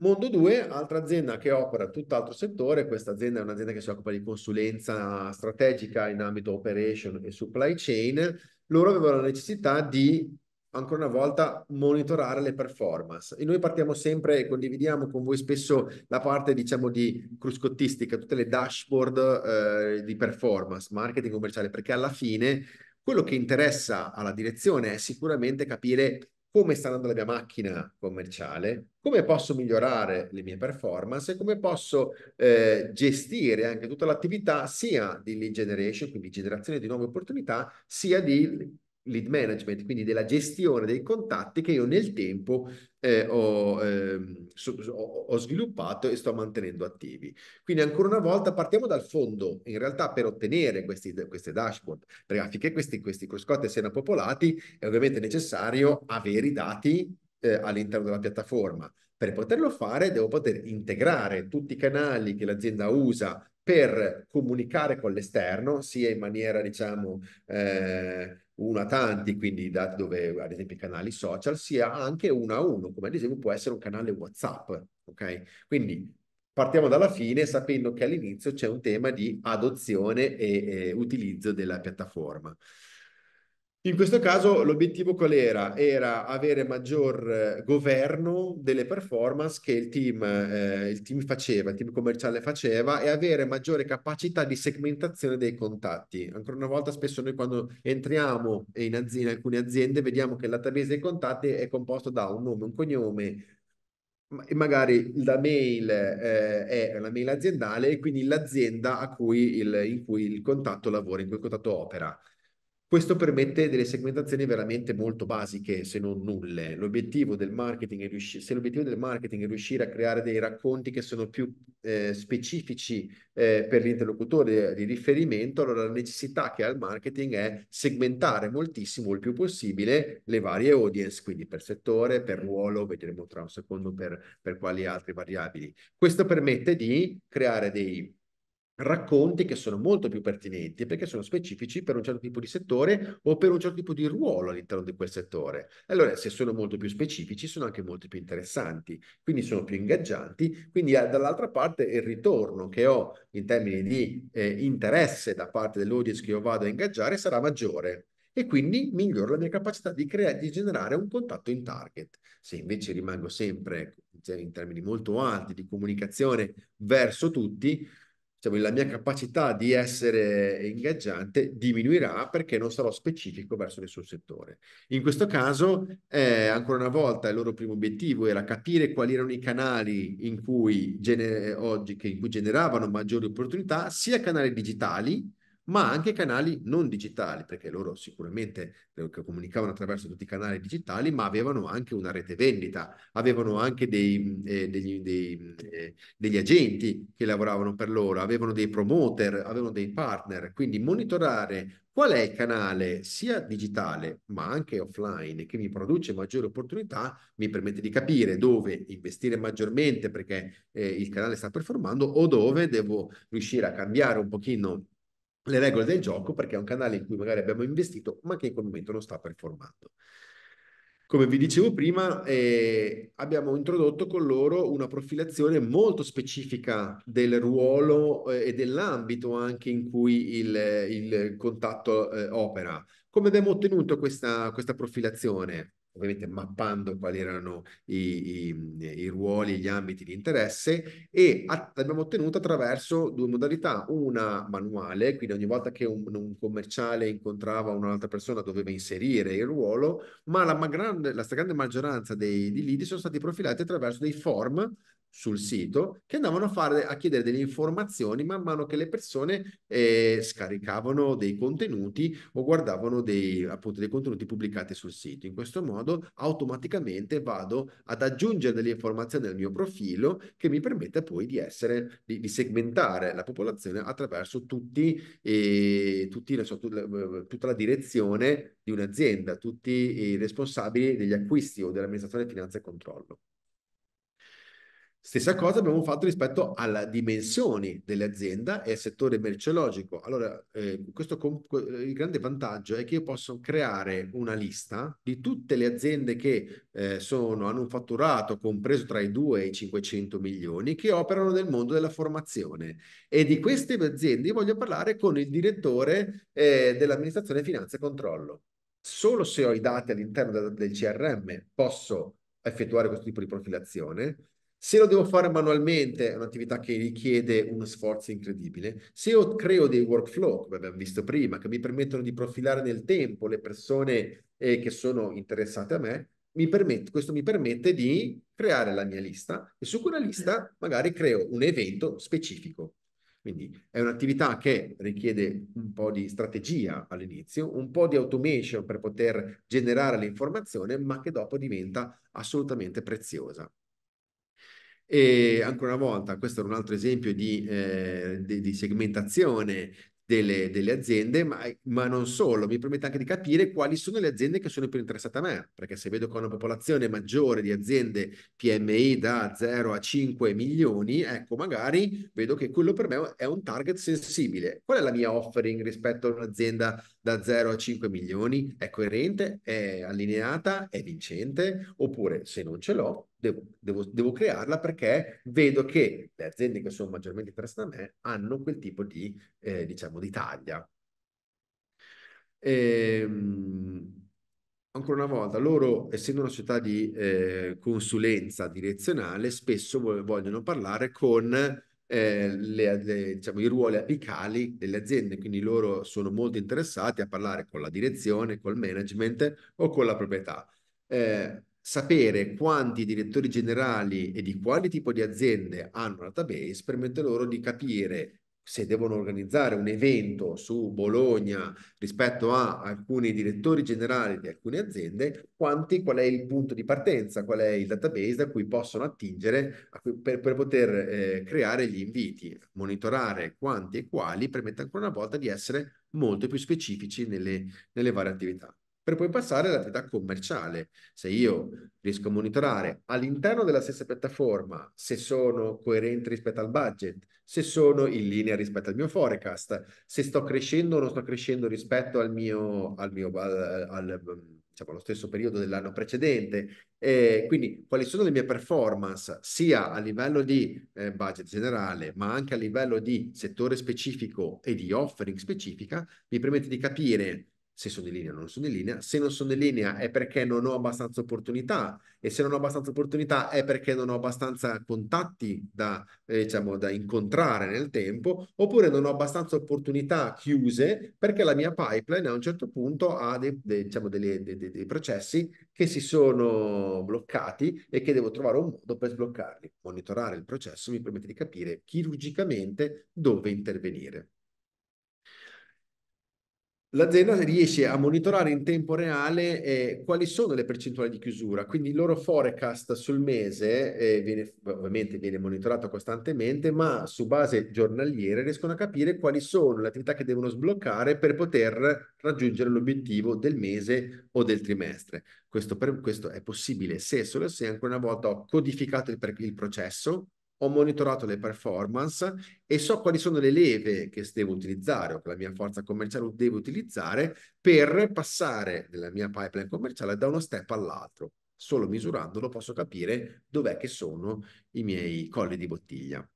Mondo 2, altra azienda che opera tutt'altro settore, questa azienda è un'azienda che si occupa di consulenza strategica in ambito operation e supply chain, loro avevano la necessità di ancora una volta monitorare le performance e noi partiamo sempre e condividiamo con voi spesso la parte diciamo di cruscottistica tutte le dashboard eh, di performance marketing commerciale perché alla fine quello che interessa alla direzione è sicuramente capire come sta andando la mia macchina commerciale, come posso migliorare le mie performance e come posso eh, gestire anche tutta l'attività sia di lead generation, quindi generazione di nuove opportunità, sia di lead management, quindi della gestione dei contatti che io nel tempo eh, ho, eh, so, ho, sviluppato e sto mantenendo attivi. Quindi ancora una volta partiamo dal fondo, in realtà per ottenere questi, queste dashboard, perché affinché questi, questi cruscotti siano popolati è ovviamente necessario avere i dati eh, all'interno della piattaforma. Per poterlo fare devo poter integrare tutti i canali che l'azienda usa per comunicare con l'esterno, sia in maniera, diciamo, eh, uno a tanti, quindi da dove ad esempio i canali social, sia anche uno a uno, come ad esempio può essere un canale WhatsApp. Ok? Quindi partiamo dalla fine sapendo che all'inizio c'è un tema di adozione e, e utilizzo della piattaforma. In questo caso l'obiettivo qual era? Era avere maggior eh, governo delle performance che il team, eh, il team, faceva, il team commerciale faceva e avere maggiore capacità di segmentazione dei contatti. Ancora una volta spesso noi quando entriamo in, az- in alcune aziende vediamo che il database dei contatti è composto da un nome, un cognome, magari la mail eh, è la mail aziendale e quindi l'azienda cui il, in cui il contatto lavora, in cui il contatto opera. Questo permette delle segmentazioni veramente molto basiche, se non nulle. L'obiettivo del marketing è riuscire, se l'obiettivo del marketing è riuscire a creare dei racconti che sono più eh, specifici eh, per l'interlocutore di riferimento, allora la necessità che ha il marketing è segmentare moltissimo, il più possibile, le varie audience, quindi per settore, per ruolo, vedremo tra un secondo per, per quali altre variabili. Questo permette di creare dei racconti che sono molto più pertinenti perché sono specifici per un certo tipo di settore o per un certo tipo di ruolo all'interno di quel settore. Allora, se sono molto più specifici, sono anche molto più interessanti, quindi sono più ingaggianti. Quindi eh, dall'altra parte il ritorno che ho in termini di eh, interesse da parte dell'audience che io vado a ingaggiare sarà maggiore e quindi miglioro la mia capacità di, crea- di generare un contatto in target. Se invece rimango sempre ecco, in termini molto alti di comunicazione verso tutti, diciamo, la mia capacità di essere ingaggiante diminuirà perché non sarò specifico verso nessun settore. In questo caso, eh, ancora una volta, il loro primo obiettivo era capire quali erano i canali in cui gener- oggi che in cui generavano maggiori opportunità, sia canali digitali, ma anche canali non digitali, perché loro sicuramente eh, comunicavano attraverso tutti i canali digitali, ma avevano anche una rete vendita, avevano anche dei, eh, degli, dei, eh, degli, agenti che lavoravano per loro, avevano dei promoter, avevano dei partner, quindi monitorare qual è il canale sia digitale ma anche offline che mi produce maggiori opportunità mi permette di capire dove investire maggiormente perché eh, il canale sta performando o dove devo riuscire a cambiare un pochino le regole del gioco perché è un canale in cui magari abbiamo investito ma che in quel momento non sta performando. Come vi dicevo prima, eh, abbiamo introdotto con loro una profilazione molto specifica del ruolo eh, e dell'ambito anche in cui il, il contatto eh, opera. Come abbiamo ottenuto questa, questa profilazione? ovviamente mappando quali erano i, i, i ruoli gli ambiti di interesse e att- l'abbiamo ottenuta attraverso due modalità, una manuale, quindi ogni volta che un, un commerciale incontrava un'altra persona doveva inserire il ruolo, ma la, ma grande, la stragrande maggioranza dei, di lead sono stati profilati attraverso dei form sul sito che andavano a, fare, a chiedere delle informazioni man mano che le persone eh, scaricavano dei contenuti o guardavano dei, appunto, dei contenuti pubblicati sul sito. In questo modo automaticamente vado ad aggiungere delle informazioni al mio profilo che mi permette poi di, essere, di, di segmentare la popolazione attraverso tutti, eh, tutti, so, eh, tutta la direzione di un'azienda, tutti i responsabili degli acquisti o dell'amministrazione finanza e controllo. Stessa cosa abbiamo fatto rispetto alle dimensioni dell'azienda e al settore merceologico. Allora, eh, questo il grande vantaggio è che io posso creare una lista di tutte le aziende che eh, sono, hanno un fatturato compreso tra i 2 e i 500 milioni che operano nel mondo della formazione. E di queste aziende voglio parlare con il direttore eh, dell'amministrazione finanza e controllo. Solo se ho i dati all'interno del, del CRM posso effettuare questo tipo di profilazione se lo devo fare manualmente è un'attività che richiede uno sforzo incredibile. Se io creo dei workflow, come abbiamo visto prima, che mi permettono di profilare nel tempo le persone eh, che sono interessate a me, mi permette, questo mi permette di creare la mia lista e su quella lista magari creo un evento specifico. Quindi è un'attività che richiede un po' di strategia all'inizio, un po' di automation per poter generare l'informazione, ma che dopo diventa assolutamente preziosa. E ancora una volta, questo era un altro esempio di, eh, di, di segmentazione delle, delle, aziende, ma, ma, non solo, mi permette anche di capire quali sono le aziende che sono più interessate a me, perché se vedo che ho una popolazione maggiore di aziende PMI da 0 a 5 milioni, ecco, magari vedo che quello per me è un target sensibile. Qual è la mia offering rispetto a un'azienda da 0 a 5 milioni? È coerente? È allineata? È vincente? Oppure se non ce l'ho, devo, devo, devo crearla perché vedo che le aziende che sono maggiormente interessate a me hanno quel tipo di, eh, diciamo, di taglia. E, ehm, ancora una volta, loro, essendo una società di eh, consulenza direzionale, spesso vogliono parlare con eh, le, le, diciamo, i ruoli apicali delle aziende, quindi loro sono molto interessati a parlare con la direzione, col management o con la proprietà. Eh, Sapere quanti direttori generali e di quali tipo di aziende hanno un database permette loro di capire se devono organizzare un evento su Bologna rispetto a alcuni direttori generali di alcune aziende, quanti, qual è il punto di partenza, qual è il database da cui possono attingere cui, per, per, poter eh, creare gli inviti. Monitorare quanti e quali permette ancora una volta di essere molto più specifici nelle, nelle varie attività per poi passare all'attività commerciale. Se io riesco a monitorare all'interno della stessa piattaforma se sono coerente rispetto al budget, se sono in linea rispetto al mio forecast, se sto crescendo o non sto crescendo rispetto al mio, al mio al, al, diciamo, allo stesso periodo dell'anno precedente, eh, quindi quali sono le mie performance sia a livello di eh, budget generale, ma anche a livello di settore specifico e di offering specifica, mi permette di capire se sono in linea o non sono in linea. Se non sono in linea è perché non ho abbastanza opportunità e se non ho abbastanza opportunità è perché non ho abbastanza contatti da, eh, diciamo, da incontrare nel tempo oppure non ho abbastanza opportunità chiuse perché la mia pipeline a un certo punto ha dei, dei, diciamo, delle, dei, dei processi che si sono bloccati e che devo trovare un modo per sbloccarli. Monitorare il processo mi permette di capire chirurgicamente dove intervenire l'azienda riesce a monitorare in tempo reale eh, quali sono le percentuali di chiusura, quindi il loro forecast sul mese eh, viene, ovviamente viene monitorato costantemente, ma su base giornaliere riescono a capire quali sono le attività che devono sbloccare per poter raggiungere l'obiettivo del mese o del trimestre. Questo, per, questo è possibile se solo se ancora una volta ho codificato il, il processo ho monitorato le performance e so quali sono le leve che devo utilizzare o che la mia forza commerciale deve utilizzare per passare nella mia pipeline commerciale da uno step all'altro. Solo misurandolo posso capire dov'è che sono i miei colli di bottiglia.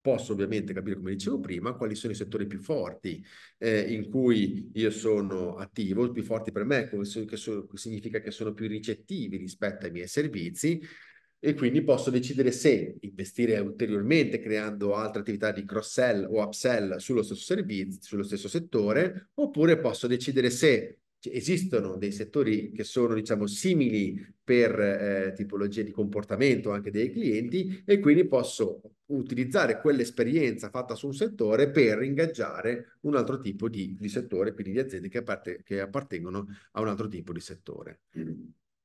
Posso ovviamente capire, come dicevo prima, quali sono i settori più forti eh, in cui io sono attivo, più forti per me, che, so, che significa che sono più ricettivi rispetto ai miei servizi e quindi posso decidere se investire ulteriormente creando altre attività di cross-sell o upsell sullo stesso servizio, sullo stesso settore, oppure posso decidere se esistono dei settori che sono diciamo simili per eh, tipologie di comportamento anche dei clienti e quindi posso utilizzare quell'esperienza fatta su un settore per ingaggiare un altro tipo di, di settore, quindi di aziende che, apparte, che appartengono a un altro tipo di settore.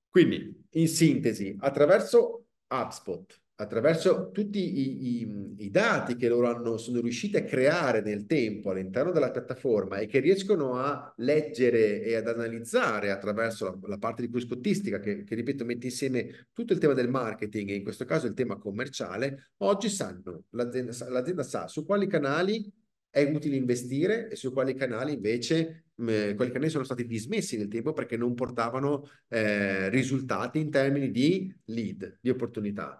Quindi, in sintesi, attraverso HubSpot attraverso tutti i, i, i dati che loro hanno, sono riusciti a creare nel tempo all'interno della piattaforma e che riescono a leggere e ad analizzare attraverso la, la parte di cruscottistica che, che, ripeto mette insieme tutto il tema del marketing e in questo caso il tema commerciale, oggi sanno, l'azienda, l'azienda sa su quali canali è utile investire e su quali canali invece mh, quali canali sono stati dismessi nel tempo perché non portavano eh, risultati in termini di lead, di opportunità.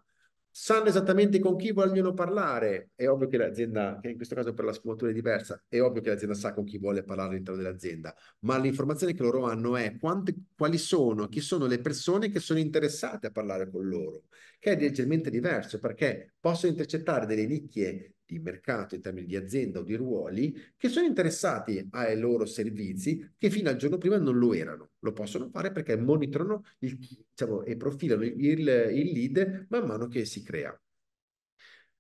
Sanno esattamente con chi vogliono parlare, è ovvio che l'azienda, che in questo caso per la sfumatura è diversa, è ovvio che l'azienda sa con chi vuole parlare all'interno dell'azienda, ma l'informazione che loro hanno è quante, quali sono, chi sono le persone che sono interessate a parlare con loro, che è leggermente diverso perché possono intercettare delle nicchie di mercato, in termini di azienda o di ruoli, che sono interessati ai loro servizi che fino al giorno prima non lo erano. Lo possono fare perché monitorano il, diciamo, e profilano il, il lead man mano che si crea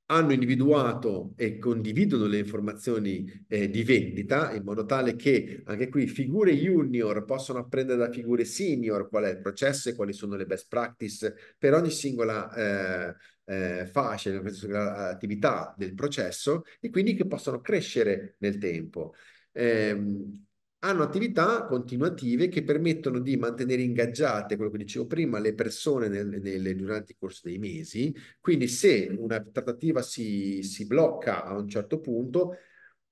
hanno individuato e condividono le informazioni eh, di vendita in modo tale che anche qui figure junior possono apprendere da figure senior qual è il processo e quali sono le best practice per ogni singola eh, eh, fascia, attività del processo e quindi che possono crescere nel tempo. Eh, hanno attività continuative che permettono di mantenere ingaggiate, quello che dicevo prima, le persone nel, nel, durante il corso dei mesi. Quindi se una trattativa si, si, blocca a un certo punto,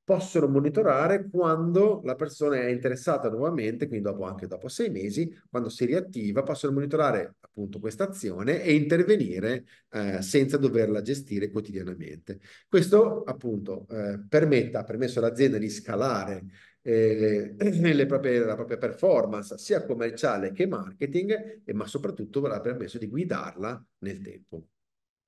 possono monitorare quando la persona è interessata nuovamente, quindi dopo, anche dopo sei mesi, quando si riattiva, possono monitorare appunto questa azione e intervenire eh, senza doverla gestire quotidianamente. Questo appunto eh, permette, ha permesso all'azienda di scalare eh, proprie, la propria performance sia commerciale che marketing, eh, ma soprattutto avrà permesso di guidarla nel tempo.